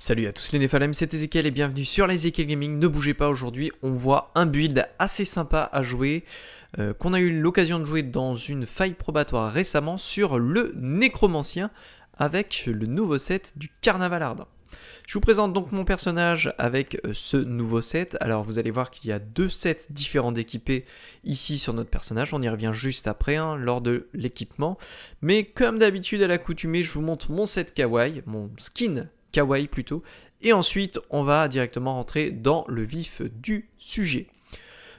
Salut à tous les Néphalem, c'est Ezekiel et bienvenue sur Ezekiel Gaming. Ne bougez pas aujourd'hui, on voit un build assez sympa à jouer euh, qu'on a eu l'occasion de jouer dans une faille probatoire récemment sur le Nécromancien avec le nouveau set du Carnaval Ardent. Je vous présente donc mon personnage avec euh, ce nouveau set. Alors vous allez voir qu'il y a deux sets différents d'équipés ici sur notre personnage. On y revient juste après, hein, lors de l'équipement. Mais comme d'habitude à l'accoutumée, je vous montre mon set kawaii, mon skin kawaii plutôt. Et ensuite, on va directement rentrer dans le vif du sujet.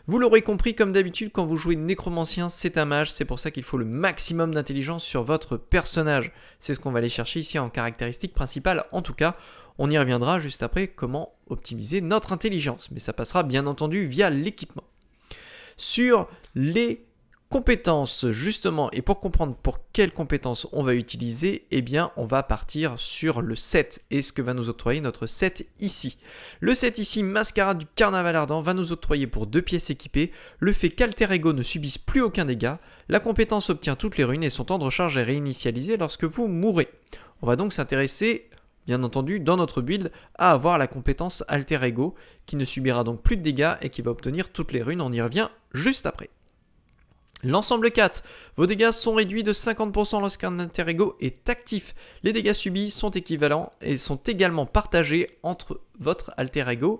Vous l'aurez compris, comme d'habitude, quand vous jouez nécromancien, c'est un mage, c'est pour ça qu'il faut le maximum d'intelligence sur votre personnage. C'est ce qu'on va aller chercher ici en caractéristiques principales. en tout cas. On y reviendra juste après comment optimiser notre intelligence, mais ça passera bien entendu via l'équipement. Sur les compétences justement et pour comprendre pour quelles compétences on va utiliser, eh bien on va partir sur le 7 et ce que va nous octroyer notre 7 ici. Le 7 ici, Mascara du Carnaval Ardent, va nous octroyer pour deux pièces équipées le fait qu'Alter Ego ne subisse plus aucun dégât, la compétence obtient toutes les runes et son temps de recharge est réinitialisé lorsque vous mourrez. On va donc s'intéresser bien entendu dans notre build à avoir la compétence Alter Ego qui ne subira donc plus de dégâts et qui va obtenir toutes les runes, on y revient juste après. L'ensemble 4. Vos dégâts sont réduits de 50% lorsqu'un alter ego est actif. Les dégâts subis sont équivalents et sont également partagés entre votre alter ego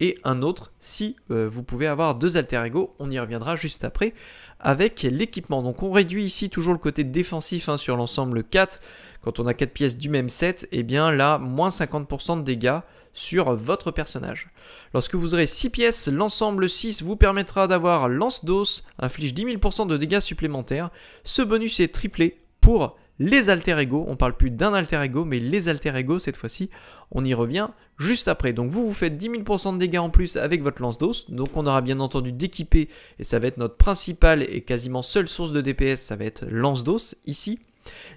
et un autre si euh, vous pouvez avoir deux alter ego, on y reviendra juste après avec l'équipement. Donc on réduit ici toujours le côté défensif hein, sur l'ensemble 4. Quand on a 4 pièces du même set, et eh bien là, moins 50% de dégâts sur votre personnage. Lorsque vous aurez 6 pièces, l'ensemble 6 vous permettra d'avoir lance d'os, inflige 10 000% de dégâts supplémentaires. Ce bonus est triplé pour les alter ego. On parle plus d'un alter ego, mais les alter ego, cette fois-ci, on y revient juste après. Donc vous, vous faites 10 000% de dégâts en plus avec votre lance d'os. Donc on aura bien entendu d'équiper, et ça va être notre principale et quasiment seule source de DPS, ça va être lance d'os ici.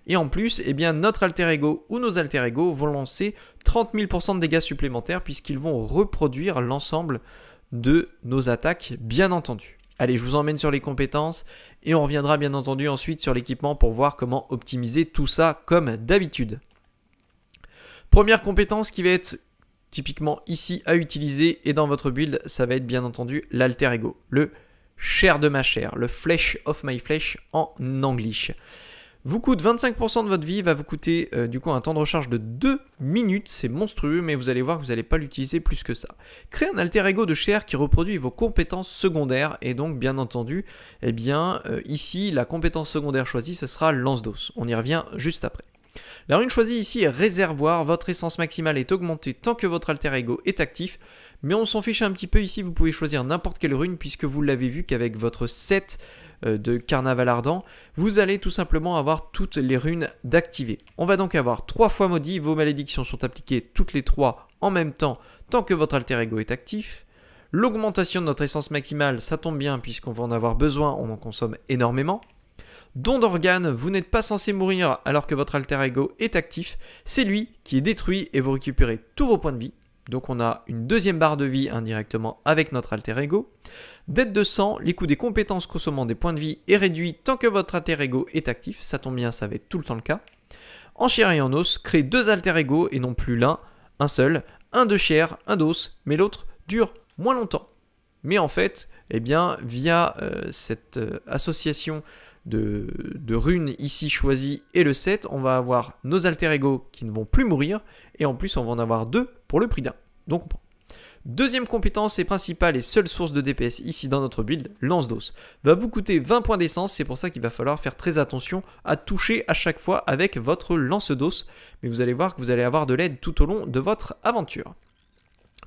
Et en plus, eh bien, notre alter ego ou nos alter ego vont lancer 30 000% de dégâts supplémentaires puisqu'ils vont reproduire l'ensemble de nos attaques, bien entendu. Allez, je vous emmène sur les compétences et on reviendra bien entendu ensuite sur l'équipement pour voir comment optimiser tout ça comme d'habitude. Première compétence qui va être typiquement ici à utiliser et dans votre build, ça va être bien entendu l'alter ego, le chair de ma chair, le flesh of my flesh en anglais vous coûte 25% de votre vie, va vous coûter euh, du coup un temps de recharge de 2 minutes, c'est monstrueux, mais vous allez voir que vous n'allez pas l'utiliser plus que ça. créer un alter ego de chair qui reproduit vos compétences secondaires, et donc bien entendu, eh bien euh, ici, la compétence secondaire choisie, ce sera lance-dos. On y revient juste après. La rune choisie ici est réservoir, votre essence maximale est augmentée tant que votre alter ego est actif, mais on s'en fiche un petit peu ici, vous pouvez choisir n'importe quelle rune puisque vous l'avez vu qu'avec votre 7, euh, de Carnaval Ardent, vous allez tout simplement avoir toutes les runes d'activer. On va donc avoir trois fois maudit, vos malédictions sont appliquées toutes les trois en même temps tant que votre alter ego est actif. L'augmentation de notre essence maximale, ça tombe bien puisqu'on va en avoir besoin, on en consomme énormément. Don d'organes, vous n'êtes pas censé mourir alors que votre alter ego est actif, c'est lui qui est détruit et vous récupérez tous vos points de vie. Donc on a une deuxième barre de vie indirectement avec notre alter ego. Dette de sang, les coûts des compétences consommant des points de vie est réduit tant que votre alter ego est actif. Ça tombe bien, ça va être tout le temps le cas. En chair et en os, créez deux alter ego et non plus l'un, un seul. Un de chair, un d'os, mais l'autre dure moins longtemps. Mais en fait, eh bien, via euh, cette euh, association de, runes ici choisies et le 7, on va avoir nos alter ego qui ne vont plus mourir, et en plus on va en avoir deux pour le prix d'un. Donc on Deuxième compétence et principale et seule source de DPS ici dans notre build, lance d'os. Va vous coûter 20 points d'essence, c'est pour ça qu'il va falloir faire très attention à toucher à chaque fois avec votre lance d'os. Mais vous allez voir que vous allez avoir de l'aide tout au long de votre aventure.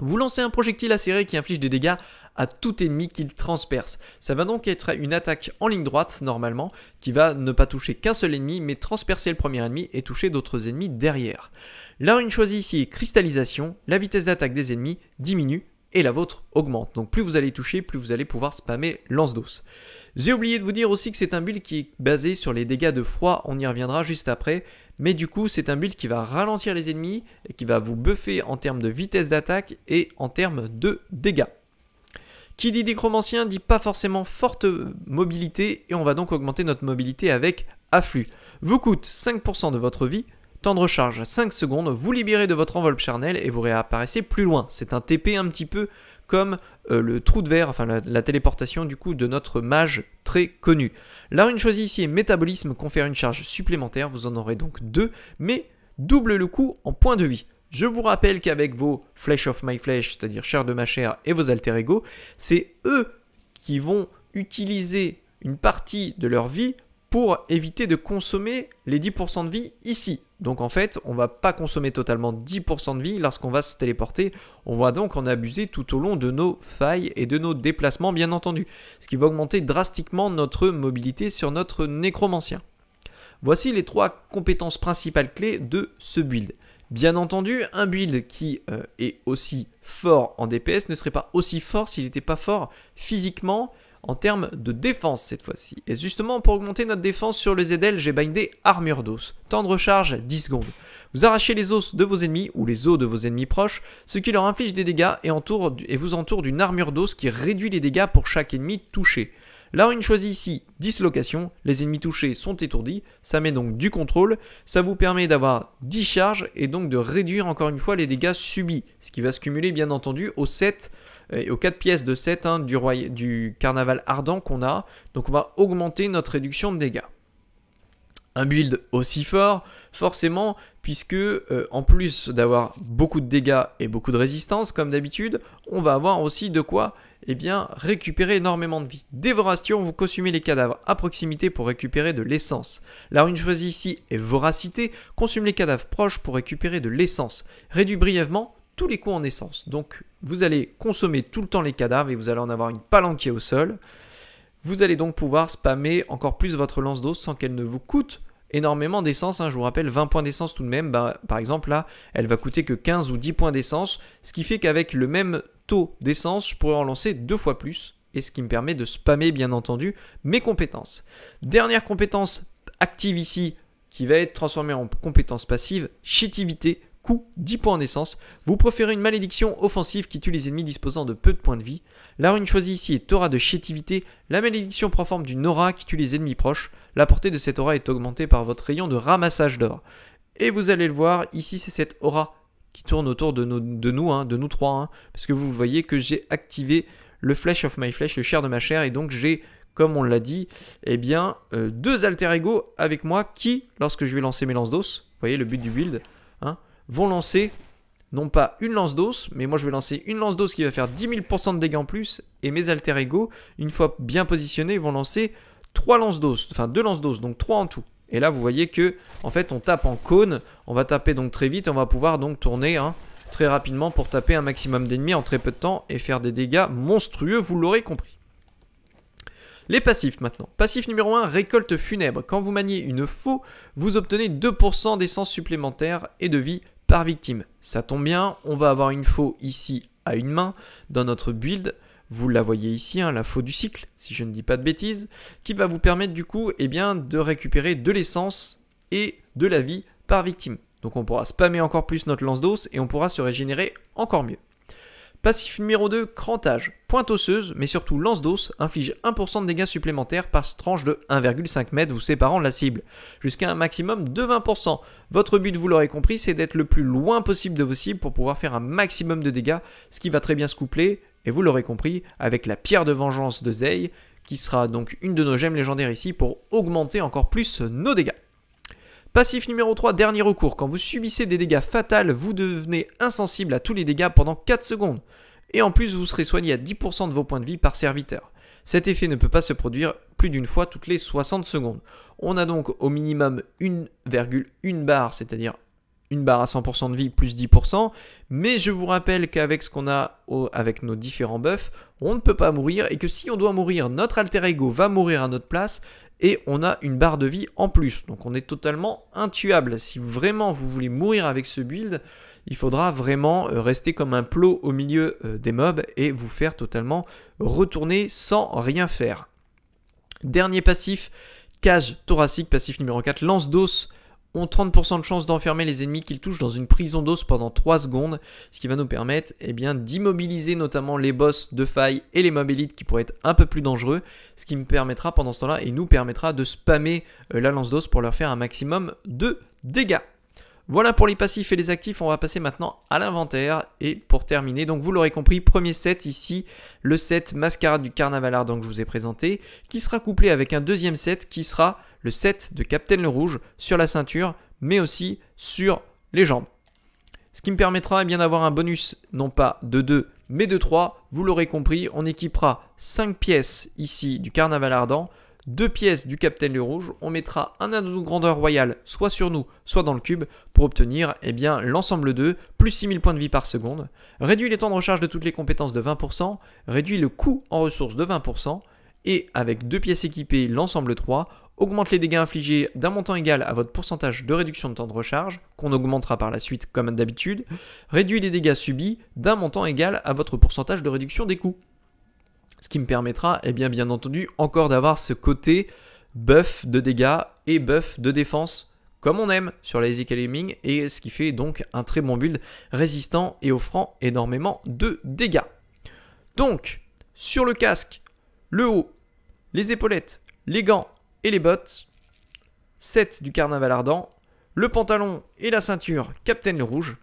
Vous lancez un projectile acéré qui inflige des dégâts à tout ennemi qu'il transperce. Ça va donc être une attaque en ligne droite, normalement, qui va ne pas toucher qu'un seul ennemi, mais transpercer le premier ennemi et toucher d'autres ennemis derrière. La rune choisie ici est cristallisation, la vitesse d'attaque des ennemis diminue et la vôtre augmente. Donc plus vous allez toucher, plus vous allez pouvoir spammer lance d'os. J'ai oublié de vous dire aussi que c'est un build qui est basé sur les dégâts de froid, on y reviendra juste après, mais du coup, c'est un build qui va ralentir les ennemis et qui va vous buffer en termes de vitesse d'attaque et en termes de dégâts. Qui dit décromancien dit pas forcément forte mobilité et on va donc augmenter notre mobilité avec afflux. Vous coûte 5% de votre vie, temps de recharge 5 secondes, vous libérez de votre enveloppe charnelle et vous réapparaissez plus loin. C'est un TP un petit peu comme euh, le trou de verre, enfin la, téléportation du coup de notre mage très connu. La rune choisie ici est métabolisme, confère une charge supplémentaire, vous en aurez donc deux, mais double le coût en points de vie. Je vous rappelle qu'avec vos Flesh of My Flesh, c'est-à-dire chair de ma chair et vos alter ego, c'est eux qui vont utiliser une partie de leur vie pour éviter de consommer les 10% de vie ici. Donc en fait, on va pas consommer totalement 10% de vie lorsqu'on va se téléporter. On va donc en abuser tout au long de nos failles et de nos déplacements, bien entendu. Ce qui va augmenter drastiquement notre mobilité sur notre nécromancien. Voici les trois compétences principales clés de ce build. Bien entendu, un build qui euh, est aussi fort en DPS ne serait pas aussi fort s'il n'était pas fort physiquement en termes de défense cette fois-ci. Et justement, pour augmenter notre défense sur le ZL, j'ai bindé Armure d'os. Temps de recharge 10 secondes. Vous arrachez les os de vos ennemis ou les os de vos ennemis proches, ce qui leur inflige des dégâts et, vous entoure d'une armure d'os qui réduit les dégâts pour chaque ennemi touché. Là on choisit ici, dislocation, les ennemis touchés sont étourdis, ça met donc du contrôle, ça vous permet d'avoir 10 charges et donc de réduire encore une fois les dégâts subis, ce qui va se cumuler bien entendu aux 7 euh, et aux 4 pièces de 7 hein, du, roi du carnaval ardent qu'on a. Donc on va augmenter notre réduction de dégâts un build aussi fort, forcément, puisque euh, en plus d'avoir beaucoup de dégâts et beaucoup de résistance, comme d'habitude, on va avoir aussi de quoi eh bien, récupérer énormément de vie. Dévoration, vous consumez les cadavres à proximité pour récupérer de l'essence. La rune choisie ici est voracité, consume les cadavres proches pour récupérer de l'essence. Réduit brièvement tous les coups en essence. Donc vous allez consommer tout le temps les cadavres et vous allez en avoir une palanquée au sol. Vous allez donc pouvoir spammer encore plus votre lance d'os sans qu'elle ne vous coûte énormément d'essence. Hein. Je vous rappelle, 20 points d'essence tout de même. Bah, par exemple, là, elle va coûter que 15 ou 10 points d'essence. Ce qui fait qu'avec le même taux d'essence, je pourrais en lancer deux fois plus. Et ce qui me permet de spammer, bien entendu, mes compétences. Dernière compétence active ici, qui va être transformée en compétence passive, chétivité. 10 points en essence. Vous préférez une malédiction offensive qui tue les ennemis disposant de peu de points de vie. La rune choisie ici est Aura de chétivité. La malédiction prend forme d'une aura qui tue les ennemis proches. La portée de cette aura est augmentée par votre rayon de ramassage d'or. Et vous allez le voir, ici c'est cette aura qui tourne autour de, nous, hein, de nous trois, hein, parce que vous voyez que j'ai activé le flash of My Flesh, le chair de ma chair, et donc j'ai comme on l'a dit, eh bien, euh, deux alter ego avec moi qui, lorsque je vais lancer mes lance d'os, vous voyez le but du build, vont lancer non pas une lance d'os, mais moi je vais lancer une lance d'os qui va faire 10 000% de dégâts en plus, et mes alter ego, une fois bien positionnés, vont lancer 3 lances d'os, enfin 2 lances d'os, donc 3 en tout. Et là vous voyez que, en fait on tape en cône, on va taper donc très vite, on va pouvoir donc tourner hein, très rapidement pour taper un maximum d'ennemis en très peu de temps et faire des dégâts monstrueux, vous l'aurez compris. Les passifs maintenant. Passif numéro 1, récolte funèbre. Quand vous maniez une faux, vous obtenez 2% d'essence supplémentaire et de vie par victime. Ça tombe bien, on va avoir une faux ici à une main dans notre build. Vous la voyez ici, hein, la faux du cycle, si je ne dis pas de bêtises, qui va vous permettre du coup eh bien, de récupérer de l'essence et de la vie par victime. Donc on pourra spammer encore plus notre lance d'os et on pourra se régénérer encore mieux. Passif numéro 2, crantage, pointe osseuse, mais surtout lance d'os, inflige 1% de dégâts supplémentaires par tranche de 1,5 m vous séparant de la cible, jusqu'à un maximum de 20%. Votre but, vous l'aurez compris, c'est d'être le plus loin possible de vos cibles pour pouvoir faire un maximum de dégâts, ce qui va très bien se coupler, et vous l'aurez compris, avec la pierre de vengeance de Zei, qui sera donc une de nos gemmes légendaires ici pour augmenter encore plus nos dégâts. Passif numéro 3, dernier recours. Quand vous subissez des dégâts fatals, vous devenez insensible à tous les dégâts pendant 4 secondes. Et en plus, vous serez soigné à 10% de vos points de vie par serviteur. Cet effet ne peut pas se produire plus d'une fois toutes les 60 secondes. On a donc au minimum 1,1 barre, c'est-à-dire une barre à 100% de vie plus 10%, mais je vous rappelle qu'avec ce qu'on a avec nos différents buffs, on ne peut pas mourir et que si on doit mourir, notre alter ego va mourir à notre place, et on a une barre de vie en plus. Donc on est totalement intuable. Si vraiment vous voulez mourir avec ce build, il faudra vraiment euh, rester comme un plot au milieu euh, des mobs et vous faire totalement retourner sans rien faire. Dernier passif, cage thoracique, passif numéro 4, lance d'os ont 30% de chance d'enfermer les ennemis qu'ils touchent dans une prison d'os pendant 3 secondes, ce qui va nous permettre eh bien, d'immobiliser notamment les boss de faille et les mobilites qui pourraient être un peu plus dangereux, ce qui me permettra pendant ce temps-là et nous permettra de spammer euh, la lance d'os pour leur faire un maximum de dégâts. Voilà pour les passifs et les actifs, on va passer maintenant à l'inventaire et pour terminer, donc vous l'aurez compris, premier set ici, le set mascarade du Carnaval Ardent que je vous ai présenté, qui sera couplé avec un deuxième set qui sera le set de Captain le Rouge sur la ceinture, mais aussi sur les jambes. Ce qui me permettra eh d'avoir un bonus non pas de 2 mais de 3, vous l'aurez compris, on équipera 5 pièces ici du Carnaval Ardent, deux pièces du Capitaine Le Rouge, on mettra un anneau de grandeur royale soit sur nous, soit dans le cube pour obtenir eh bien l'ensemble 2, plus 6000 points de vie par seconde, réduit les temps de recharge de toutes les compétences de 20%, réduit le coût en ressources de 20%, et avec deux pièces équipées, l'ensemble 3, augmente les dégâts infligés d'un montant égal à votre pourcentage de réduction de temps de recharge, qu'on augmentera par la suite comme d'habitude, réduit les dégâts subis d'un montant égal à votre pourcentage de réduction des coûts. Ce qui me permettra, eh bien, bien entendu, encore d'avoir ce côté buff de dégâts et buff de défense comme on aime sur la Easy et ce qui fait donc un très bon build résistant et offrant énormément de dégâts. Donc, sur le casque, le haut, les épaulettes, les gants et les bottes, 7 du carnaval ardent, le pantalon et la ceinture Captain le Rouge,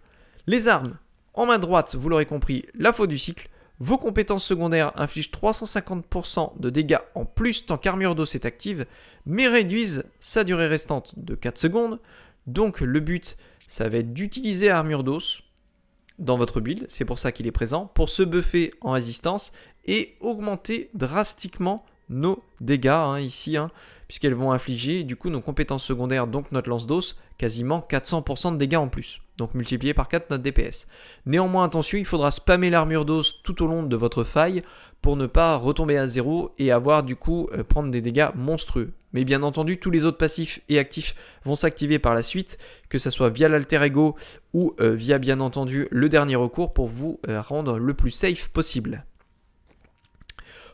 les armes en main droite, vous l'aurez compris, la faute du cycle, vos compétences secondaires infligent 350% de dégâts en plus tant qu'armure d'os est active, mais réduisent sa durée restante de 4 secondes. Donc le but, ça va être d'utiliser armure d'os dans votre build, c'est pour ça qu'il est présent, pour se buffer en résistance et augmenter drastiquement nos dégâts hein, ici, hein, puisqu'elles vont infliger du coup nos compétences secondaires, donc notre lance d'os, quasiment 400% de dégâts en plus donc multiplié par 4 notre DPS. Néanmoins, attention, il faudra spammer l'armure d'os tout au long de votre faille pour ne pas retomber à zéro et avoir du coup euh, prendre des dégâts monstrueux. Mais bien entendu, tous les autres passifs et actifs vont s'activer par la suite, que ce soit via l'alter ego ou euh, via bien entendu le dernier recours pour vous euh, rendre le plus safe possible.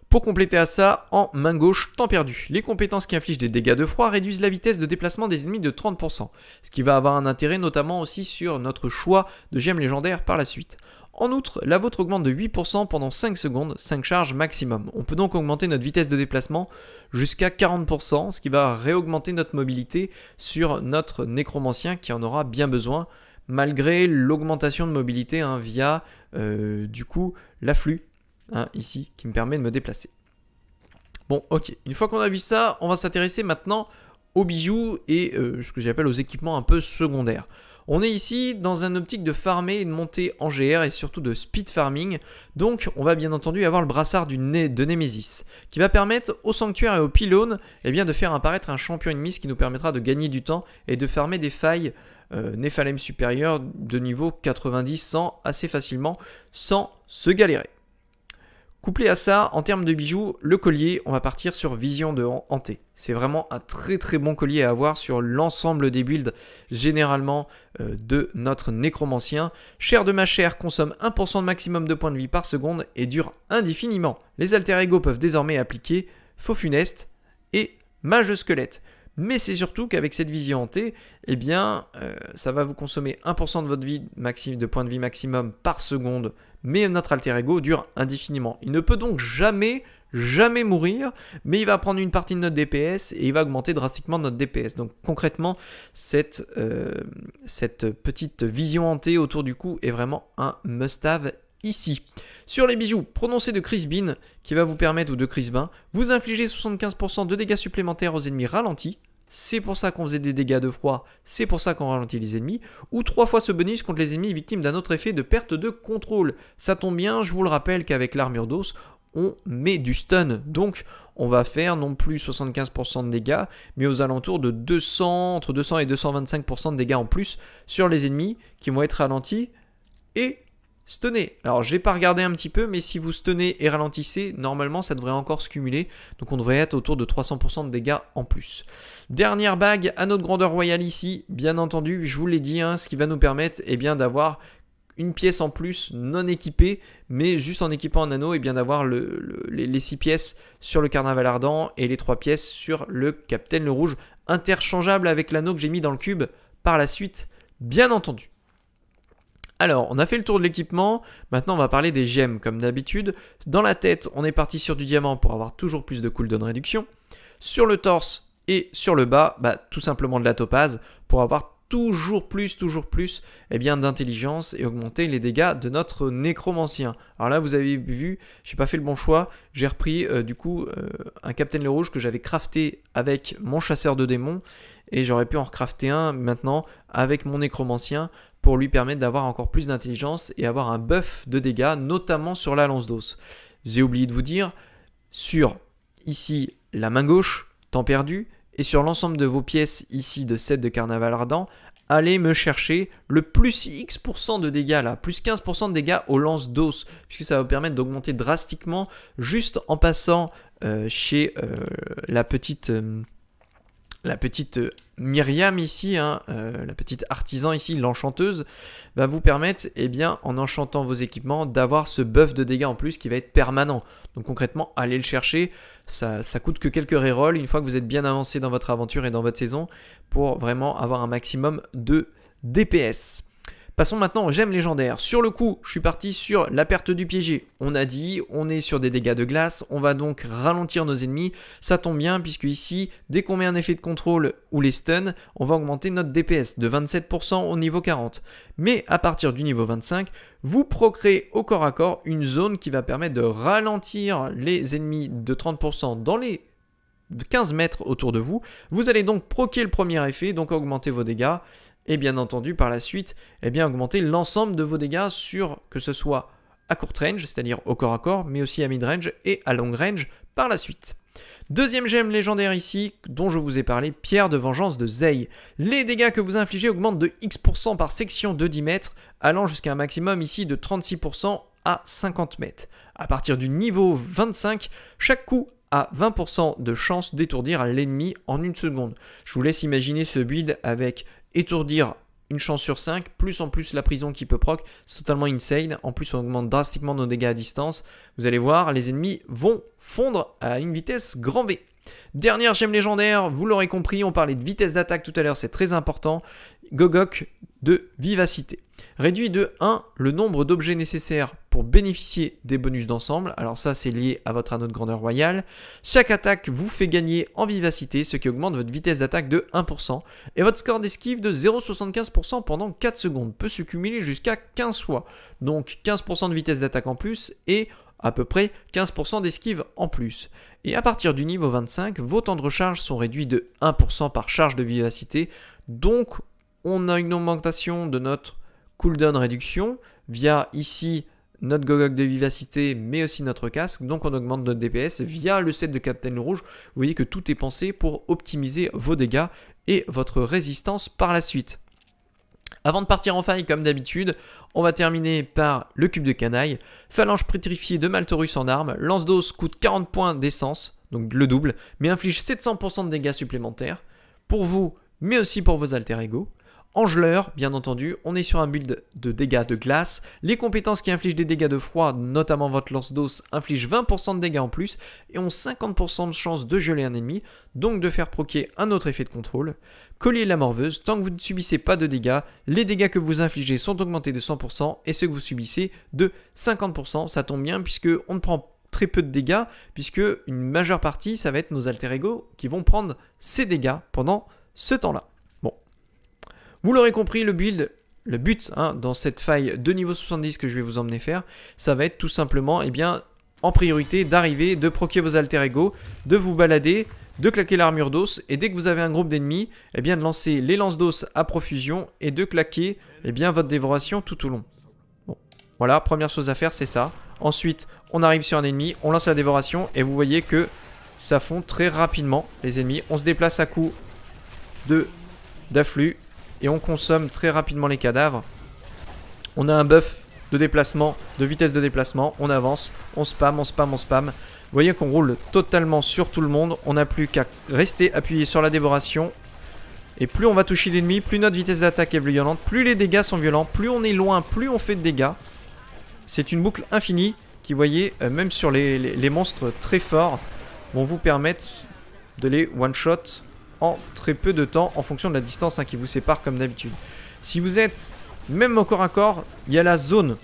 Pour compléter à ça, en main gauche, temps perdu. Les compétences qui infligent des dégâts de froid réduisent la vitesse de déplacement des ennemis de 30%, ce qui va avoir un intérêt notamment aussi sur notre choix de gemme légendaire par la suite. En outre, la vôtre augmente de 8% pendant 5 secondes, 5 charges maximum. On peut donc augmenter notre vitesse de déplacement jusqu'à 40%, ce qui va réaugmenter notre mobilité sur notre nécromancien qui en aura bien besoin, malgré l'augmentation de mobilité hein, via euh, du coup l'afflux Hein, ici, qui me permet de me déplacer. Bon, ok. Une fois qu'on a vu ça, on va s'intéresser maintenant aux bijoux et euh, ce que j'appelle aux équipements un peu secondaires. On est ici dans un optique de farmer et de monter en GR et surtout de speed farming, donc on va bien entendu avoir le brassard du de Nemesis, qui va permettre au sanctuaire et au pylône eh bien, de faire apparaître un champion ennemi, ce qui nous permettra de gagner du temps et de farmer des failles euh, Néphalem supérieures de niveau 90-100 assez facilement sans se galérer. Couplé à ça, en termes de bijoux, le collier, on va partir sur Vision de Hanté. C'est vraiment un très très bon collier à avoir sur l'ensemble des builds, généralement, euh, de notre nécromancien. Cher de ma chair consomme 1% de maximum de points de vie par seconde et dure indéfiniment. Les alter ego peuvent désormais appliquer Faux Funeste et Mage Squelette. Mais c'est surtout qu'avec cette vision hantée, eh bien, euh, ça va vous consommer 1% de votre vie de points de vie maximum par seconde, mais notre alter ego dure indéfiniment. Il ne peut donc jamais, jamais mourir, mais il va prendre une partie de notre DPS et il va augmenter drastiquement notre DPS. Donc concrètement, euh, cette, petite vision hantée autour du cou est vraiment un must-have ici. Sur les bijoux, prononcé de Chris Bean, qui va vous permettre, ou de Bain, vous infligez 75% de dégâts supplémentaires aux ennemis ralentis, c'est pour ça qu'on faisait des dégâts de froid, c'est pour ça qu'on ralentit les ennemis, ou trois fois ce bonus contre les ennemis victimes d'un autre effet de perte de contrôle. Ça tombe bien, je vous le rappelle qu'avec l'armure d'os, on met du stun, donc on va faire non plus 75% de dégâts, mais aux alentours de 200, entre 200 et 225% de dégâts en plus sur les ennemis qui vont être ralentis, et Stunner. Alors, j'ai pas regardé un petit peu, mais si vous stunnez et ralentissez, normalement, ça devrait encore se cumuler. Donc, on devrait être autour de 300% de dégâts en plus. Dernière bague à notre grandeur royale ici. Bien entendu, je vous l'ai dit, hein, ce qui va nous permettre eh bien d'avoir une pièce en plus non équipée, mais juste en équipant un anneau, et eh bien d'avoir les, les 6 pièces sur le carnaval ardent et les 3 pièces sur le Capitaine le Rouge, interchangeable avec l'anneau que j'ai mis dans le cube par la suite, bien entendu. Alors, on a fait le tour de l'équipement, maintenant on va parler des gemmes comme d'habitude. Dans la tête, on est parti sur du diamant pour avoir toujours plus de cooldown réduction. Sur le torse et sur le bas, bah, tout simplement de la topaze pour avoir toujours plus, toujours plus eh bien d'intelligence et augmenter les dégâts de notre nécromancien. Alors là, vous avez vu, j'ai pas fait le bon choix. J'ai repris euh, du coup euh, un Captain Le Rouge que j'avais crafté avec mon chasseur de démons et j'aurais pu en recrafter un maintenant avec mon nécromancien pour lui permettre d'avoir encore plus d'intelligence et avoir un buff de dégâts, notamment sur la lance d'os. J'ai oublié de vous dire, sur ici la main gauche, temps perdu, et sur l'ensemble de vos pièces ici de 7 de carnaval ardent, allez me chercher le plus X% de dégâts là, plus 15% de dégâts au lance d'os, puisque ça va vous permettre d'augmenter drastiquement juste en passant euh, chez euh, la petite... Euh, la petite euh, Myriam ici, hein, euh, la petite artisan ici, l'enchanteuse, va vous permettre, eh bien, en enchantant vos équipements, d'avoir ce buff de dégâts en plus qui va être permanent. Donc concrètement, allez le chercher, ça, ça coûte que quelques rerolls une fois que vous êtes bien avancé dans votre aventure et dans votre saison pour vraiment avoir un maximum de DPS. Passons maintenant aux légendaire. légendaires. Sur le coup, je suis parti sur la perte du piégé. On a dit, on est sur des dégâts de glace, on va donc ralentir nos ennemis. Ça tombe bien puisque ici, dès qu'on met un effet de contrôle ou les stuns, on va augmenter notre DPS de 27% au niveau 40. Mais à partir du niveau 25, vous procréez au corps à corps une zone qui va permettre de ralentir les ennemis de 30% dans les 15 mètres autour de vous. Vous allez donc proquer le premier effet, donc augmenter vos dégâts et bien entendu par la suite eh bien, augmenter l'ensemble de vos dégâts sur que ce soit à court range, c'est-à-dire au corps à corps, mais aussi à mid range et à long range par la suite. Deuxième gemme légendaire ici, dont je vous ai parlé, Pierre de Vengeance de Zei. Les dégâts que vous infligez augmentent de X% par section de 10 mètres, allant jusqu'à un maximum ici de 36% à 50 mètres. À partir du niveau 25, chaque coup a 20% de chance d'étourdir l'ennemi en une seconde. Je vous laisse imaginer ce build avec étourdir une chance sur 5, plus en plus la prison qui peut proc, c'est totalement insane. En plus, on augmente drastiquement nos dégâts à distance. Vous allez voir, les ennemis vont fondre à une vitesse grand V. Dernière gemme légendaire, vous l'aurez compris, on parlait de vitesse d'attaque tout à l'heure, c'est très important. Gogok de vivacité. Réduit de 1 le nombre d'objets nécessaires pour bénéficier des bonus d'ensemble. Alors ça, c'est lié à votre anneau de grandeur royale. Chaque attaque vous fait gagner en vivacité, ce qui augmente votre vitesse d'attaque de 1%. Et votre score d'esquive de 0,75% pendant 4 secondes peut se cumuler jusqu'à 15 fois. Donc 15% de vitesse d'attaque en plus et à peu près 15% d'esquive en plus. Et à partir du niveau 25, vos temps de recharge sont réduits de 1% par charge de vivacité. Donc on a une augmentation de notre cooldown réduction via ici notre gogog de vivacité, mais aussi notre casque. Donc on augmente notre DPS via le set de Captain Rouge. Vous voyez que tout est pensé pour optimiser vos dégâts et votre résistance par la suite. Avant de partir en faille, comme d'habitude, on va terminer par le cube de canaille. Phalange prétrifiée de Maltorus en armes. Lance d'os coûte 40 points d'essence, donc le double, mais inflige 700% de dégâts supplémentaires. Pour vous, mais aussi pour vos alter ego. Angeleur, bien entendu, on est sur un build de dégâts de glace. Les compétences qui infligent des dégâts de froid, notamment votre lance d'os, infligent 20% de dégâts en plus et ont 50% de chance de geler un ennemi, donc de faire proquer un autre effet de contrôle. Collier la morveuse, tant que vous ne subissez pas de dégâts, les dégâts que vous infligez sont augmentés de 100% et ceux que vous subissez de 50%. Ça tombe bien puisque on ne prend très peu de dégâts puisque une majeure partie ça va être nos alter ego qui vont prendre ces dégâts pendant ce temps-là. Vous l'aurez compris, le build, le but hein, dans cette faille de niveau 70 que je vais vous emmener faire, ça va être tout simplement, eh bien, en priorité, d'arriver, de proquer vos alter ego, de vous balader, de claquer l'armure d'os, et dès que vous avez un groupe d'ennemis, eh bien, de lancer les lances d'os à profusion, et de claquer, eh bien, votre dévoration tout au long. Bon, voilà, première chose à faire, c'est ça. Ensuite, on arrive sur un ennemi, on lance la dévoration, et vous voyez que ça fond très rapidement, les ennemis. On se déplace à coup de d'afflux et on consomme très rapidement les cadavres. On a un buff de déplacement, de vitesse de déplacement, on avance, on spam, on spam, on spam. Vous voyez qu'on roule totalement sur tout le monde, on n'a plus qu'à rester appuyé sur la dévoration. Et plus on va toucher l'ennemi, plus notre vitesse d'attaque est violente, plus les dégâts sont violents, plus on est loin, plus on fait de dégâts. C'est une boucle infinie qui, vous voyez, euh, même sur les monstres très forts, vont vous permettre de les one-shot en très peu de temps en fonction de la distance hein, qui vous sépare comme d'habitude. Si vous êtes même encore un à corps, il y a la zone.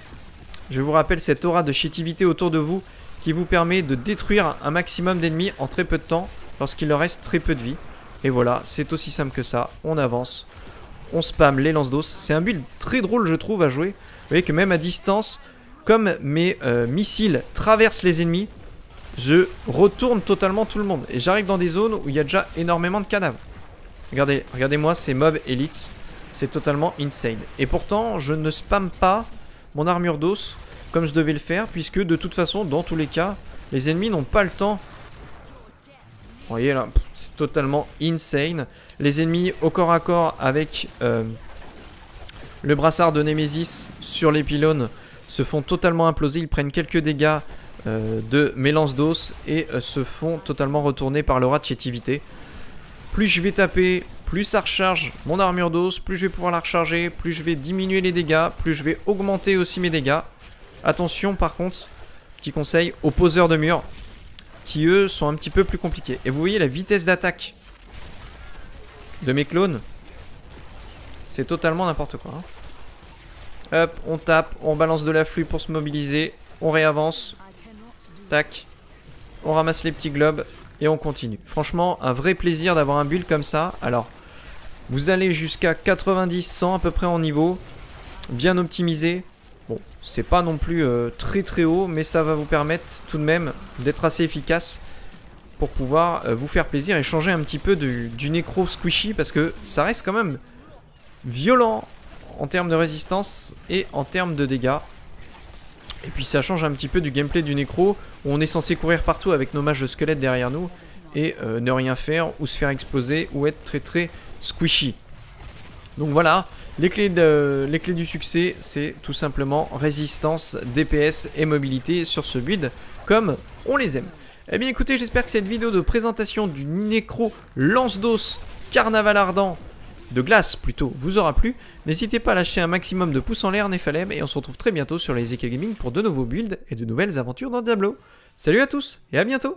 Je vous rappelle cette aura de chétivité autour de vous qui vous permet de détruire un maximum d'ennemis en très peu de temps lorsqu'il leur reste très peu de vie. Et voilà, c'est aussi simple que ça, on avance, on spam les lances d'os. C'est un build très drôle je trouve à jouer. Vous voyez que même à distance, comme mes euh, missiles traversent les ennemis, je retourne totalement tout le monde. Et j'arrive dans des zones où il y a déjà énormément de cadavres. Regardez, regardez-moi ces mobs élite, C'est totalement insane. Et pourtant, je ne spam pas mon armure d'os comme je devais le faire, puisque de toute façon, dans tous les cas, les ennemis n'ont pas le temps. Vous voyez là, c'est totalement insane. Les ennemis au corps à corps avec euh, le brassard de Nemesis sur les pylônes se font totalement imploser. Ils prennent quelques dégâts euh, de mes lances d'os et euh, se font totalement retourner par leur de Plus je vais taper, plus ça recharge mon armure d'os, plus je vais pouvoir la recharger, plus je vais diminuer les dégâts, plus je vais augmenter aussi mes dégâts. Attention par contre, petit conseil, aux poseurs de mur. qui eux sont un petit peu plus compliqués. Et vous voyez la vitesse d'attaque de mes clones, c'est totalement n'importe quoi. Hein. Hop, on tape, on balance de la l'afflux pour se mobiliser, on réavance, Tac. On ramasse les petits globes et on continue. Franchement, un vrai plaisir d'avoir un build comme ça. Alors, vous allez jusqu'à 90-100 à peu près en niveau. Bien optimisé. Bon, c'est pas non plus euh, très très haut, mais ça va vous permettre tout de même d'être assez efficace pour pouvoir euh, vous faire plaisir et changer un petit peu du, du nécro squishy parce que ça reste quand même violent en termes de résistance et en termes de dégâts. Et puis ça change un petit peu du gameplay du Nécro, où on est censé courir partout avec nos mages de squelettes derrière nous, et euh, ne rien faire, ou se faire exploser, ou être très très squishy. Donc voilà, les clés, les clés du succès, c'est tout simplement résistance, DPS et mobilité sur ce build, comme on les aime. Eh bien écoutez, j'espère que cette vidéo de présentation du Necro Lance-Dos Carnaval Ardent de glace plutôt, vous aura plu. N'hésitez pas à lâcher un maximum de pouces en l'air Néphalem et on se retrouve très bientôt sur les Ezekiel Gaming pour de nouveaux builds et de nouvelles aventures dans Diablo. Salut à tous et à bientôt